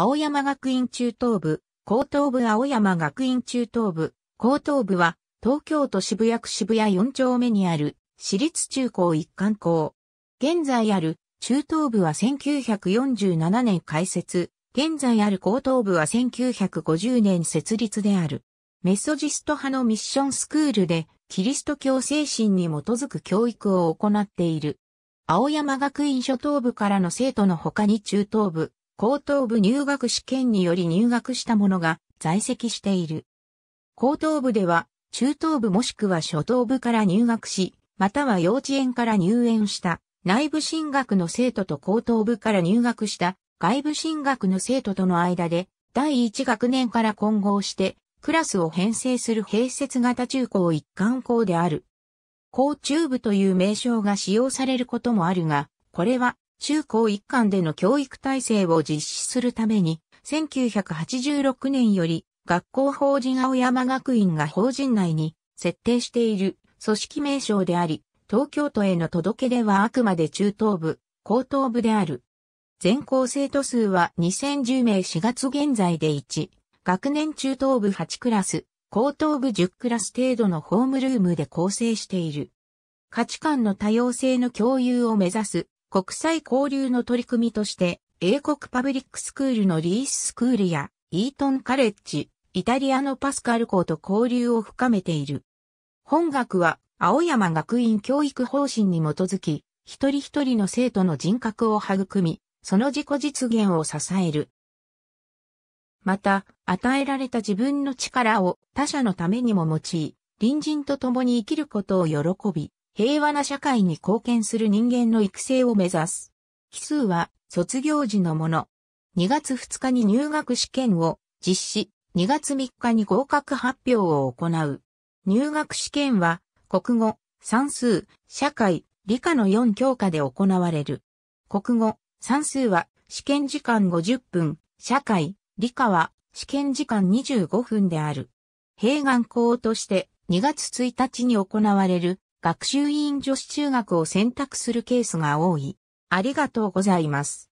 青山学院中等部、高等部青山学院中等部、高等部は、東京都渋谷区渋谷4丁目にある、私立中高一貫校。現在ある、中等部は1947年開設、現在ある高等部は1950年設立である。メソジスト派のミッションスクールで、キリスト教精神に基づく教育を行っている。青山学院初等部からの生徒の他に中等部、高等部入学試験により入学した者が在籍している。高等部では、中等部もしくは初等部から入学し、または幼稚園から入園した内部進学の生徒と高等部から入学した外部進学の生徒との間で、第一学年から混合して、クラスを編成する併設型中高一貫校である。校中部という名称が使用されることもあるが、これは中高一貫での教育体制を実施するために、1986年より学校法人青山学院が法人内に設定している組織名称であり、東京都への届け出はあくまで中等部、高等部である。全校生徒数は2010名4月現在で1、学年中等部8クラス、高等部10クラス程度のホームルームで構成している。価値観の多様性の共有を目指す国際交流の取り組みとして、英国パブリックスクールのリーススクールや、イートンカレッジ、イタリアのパスカル校と交流を深めている。本学は、青山学院教育方針に基づき、一人一人の生徒の人格を育み、その自己実現を支える。また、与えられた自分の力を他者のためにも用い、隣人と共に生きることを喜び、平和な社会に貢献する人間の育成を目指す。奇数は卒業時のもの。2月2日に入学試験を実施、2月3日に合格発表を行う。入学試験は国語、算数、社会、理科の4教科で行われる。国語、算数は試験時間50分、社会、理科は試験時間25分である。併願校として2月1日に行われる学習院女子中学を選択するケースが多い。ありがとうございます。